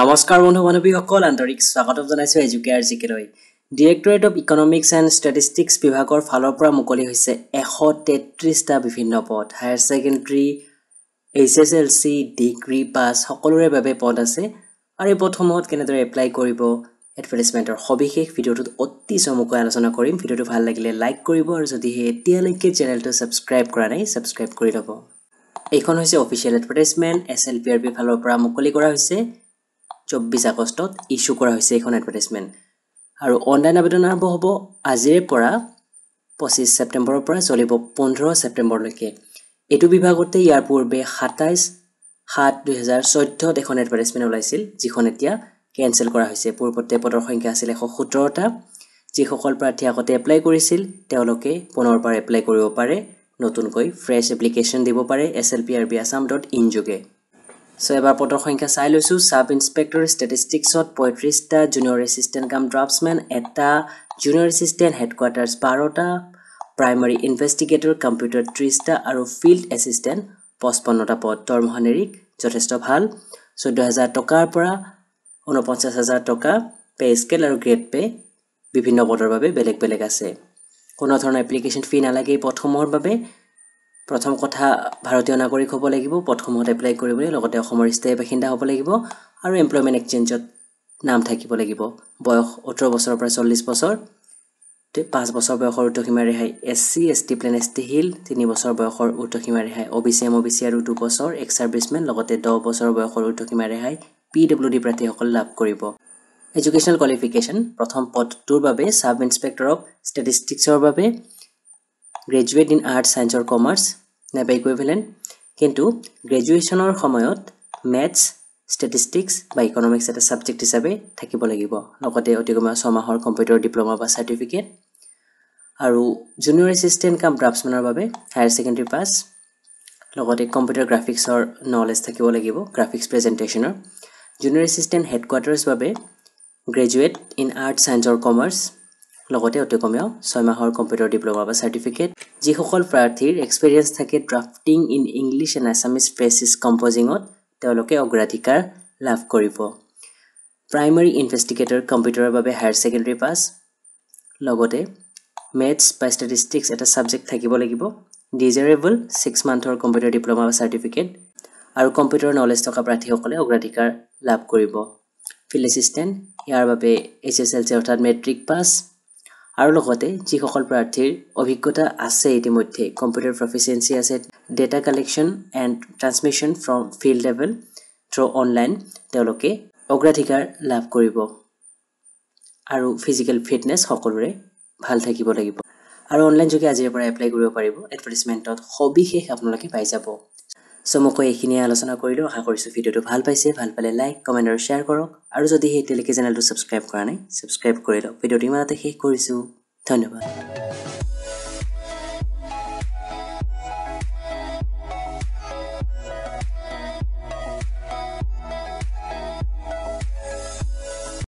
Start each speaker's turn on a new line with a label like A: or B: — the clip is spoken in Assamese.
A: নমস্কাৰ বন্ধু বান্ধৱীসকল আন্তৰিক স্বাগতম জনাইছোঁ এজুকেয়াৰ জিকেলৈ directorate of economics and statistics বিভাগৰ ফালৰ পৰা মুকলি হৈছে এশ তেত্ৰিছটা বিভিন্ন পদ higher secondary H S L C degree pass সকলোৰে বাবে পদ আছে আৰু এই পদসমূহত কেনেদৰে এপ্লাই কৰিব এডভাৰ্টিজমেণ্টৰ সবিশেষ ভিডিঅ'টোত অতি চমুকৈ আলোচনা কৰিম ভিডিঅ'টো ভাল লাগিলে লাইক কৰিব আৰু যদিহে এতিয়ালৈকে চেনেলটো ছাবস্ক্ৰাইব কৰা নাই ছাবস্ক্ৰাইব কৰি ল'ব এইখন হৈছে official advertisement S L P R P ফালৰ পৰা মুকলি কৰা হৈছে চৌব্বিছ আগষ্টত ইছ্যু কৰা হৈছে এইখন এডভাৰ্টাইজমেণ্ট আৰু অনলাইন আবেদন আৰম্ভ হ'ব আজিৰে পৰা পঁচিছ ছেপ্টেম্বৰৰ পৰা চলিব পোন্ধৰ ছেপ্টেম্বৰলৈকে এইটো বিভাগতে ইয়াৰ পূৰ্বে সাতাইছ সাত দুহেজাৰ চৈধ্যত এখন এডভাৰ্টাইজমেণ্ট ওলাইছিল যিখন এতিয়া কেনচেল কৰা হৈছে পূৰ্বতে পদৰ সংখ্যা আছিল এশ সোতৰটা যিসকল প্ৰাৰ্থীয়ে আগতে এপ্লাই কৰিছিল তেওঁলোকে পুনৰবাৰ এপ্লাই কৰিব পাৰে নতুনকৈ ফ্ৰেছ এপ্লিকেশ্যন দিব পাৰে S L P R B Assam dot in যোগে চ' এবাৰ পদৰ সংখ্যা চাই লৈছোঁ চাব ইন্সপেক্টৰ ষ্টেটিষ্টিক্সত পঁয়ত্ৰিছটা জুনিয়ৰ এছিষ্টেণ্ট কাম ড্ৰাফ্টছমেন এটা জুনিয়ৰ এছিষ্টেণ্ট হেডকোৱাৰ্টাৰ্ছ বাৰটা প্ৰাইমাৰী ইনভেষ্টিগেটৰ কম্পিউটাৰ ত্ৰিছটা আৰু ফিল্ড এছিষ্টেণ্ট পঁচপন্নটা পদ দৰমহা নেৰিক যথেষ্ট ভাল চৈধ্য হাজাৰ টকাৰ পৰা ঊনপঞ্চাছ হাজাৰ টকা পে' স্কেল আৰু গ্ৰেড পে' বিভিন্ন পদৰ বাবে বেলেগ বেলেগ আছে কোনো ধৰণৰ এপ্লিকেশ্যন ফি নালাগে এই প্ৰথমৰ বাবে প্ৰথম কথা ভাৰতীয় নাগৰিক হ'ব লাগিব প্ৰথমত এপ্লাই কৰিবলৈ লগতে অসমৰ স্থায়ী বাসিন্দা হ'ব লাগিব আৰু এমপ্লয়মেণ্ট এক্সেঞ্জত নাম থাকিব লাগিব বয়স ওঠৰ বছৰৰ পৰা চল্লিছ বছৰ পাঁচ বছৰ বয়সৰ উৰ্ধসীমা ৰেহাই S C S T plain S T hill তিনি বছৰ বয়সৰ উৰ্ধসীমা ৰেহাই O' B C M O' B C আৰু বছৰ এক্স ছাৰ্ভিচমেন লগতে দহ বছৰ বয়সৰ উৰ্ধসীমা ৰেহাই পি ডব্লিউ ডি প্ৰাৰ্থীসকল লাভ কৰিব এডুকেশ্যনেল কোৱালিফিকেশ্যন প্ৰথম পদটোৰ বাবে ছাব ইনস্পেক্টৰ অফ ষ্টেটিষ্টিক্সৰ বাবে গ্ৰেজুৱেট ইন আৰ্টছ ছায়েন্স আৰু কমাৰ্চ নেবা ইকুইভেলেণ্ট কিন্তু গ্ৰেজুৱেশ্যনৰ সময়ত মেথছ ষ্টেটিষ্টিক্স বা ইকনমিক্স এটা ছাবজেক্ট হিচাপে থাকিব লাগিব লগতে অতি কমেও ছমাহৰ কম্পিউটাৰ ডিপ্ল'মা বা চাৰ্টিফিকেট আৰু জুনিয়ৰ এছিষ্টেণ্ট কাম ড্ৰাফ্টছমেনৰ বাবে হায়াৰ ছেকেণ্ডেৰী পাছ লগতে কম্পিউটাৰ গ্ৰাফিক্সৰ নলেজ থাকিব লাগিব গ্ৰাফিক্স প্ৰেজেণ্টেশ্যনৰ জুনিয়ৰ এছিষ্টেণ্ট হেডকোৱাৰ্টাৰ্ছ বাবে graduate in art science or commerce লগতে অতি কমেও ছয় মাহৰ কম্পিউটাৰ ডিপ্ল'মা বা চাৰ্টিফিকেট যিসকল প্ৰাৰ্থীৰ এক্সপেৰিয়েঞ্চ থাকে drafting in English and Assamese ফেচিছ কম্প'জিঙত তেওঁলোকে অগ্ৰাধিকাৰ লাভ কৰিব প্ৰাইমাৰী ইনভেষ্টিগেটৰ কম্পিউটাৰৰ বাবে হায়াৰ ছেকেণ্ডেৰী পাছ লগতে মেথছ বা ষ্টেটিষ্টিক্স এটা ছাবজেক্ট থাকিব লাগিব ডিজাৰেবল ছিক্স মান্থৰ কম্পিউটাৰ ডিপ্ল'মা বা চাৰ্টিফিকেট আৰু কম্পিউটাৰৰ নলেজ থকা প্ৰাৰ্থীসকলে অগ্ৰাধিকাৰ লাভ কৰিব ফিল্ড এছিষ্টেণ্ট ইয়াৰ বাবে এইচ এছ এল চি অৰ্থাৎ মেট্ৰিক পাছ আৰু লগতে যিসকল প্ৰাৰ্থীৰ অভিজ্ঞতা আছে ইতিমধ্যে কম্পিউটাৰ প্ৰফিচিয়েঞ্চি আছে data collection and transmission from field level through online তেওঁলোকে অগ্ৰাধিকাৰ লাভ কৰিব আৰু ফিজিকেল ফিটনেছ সকলোৰে ভাল থাকিব লাগিব আৰু অনলাইন যোগে আজিৰে পৰা এপ্লাই কৰিব পাৰিব এডভাৰ্টিজমেণ্টত সবিশেষ আপোনালোকে পাই যাব চমুকৈ এইখিনিয়ে আলোচনা কৰিলোঁ আশা কৰিছোঁ ভিডিঅ'টো ভাল পাইছে ভাল পালে লাইক কমেণ্ট আৰু শ্বেয়াৰ কৰক আৰু যদিহে এতিয়ালৈকে চেনেলটো ছাবস্ক্ৰাইব কৰা নাই ছাবস্ক্ৰাইব কৰি লওক ভিডিঅ'টো ইমানতে শেষ কৰিছোঁ ধন্যবাদ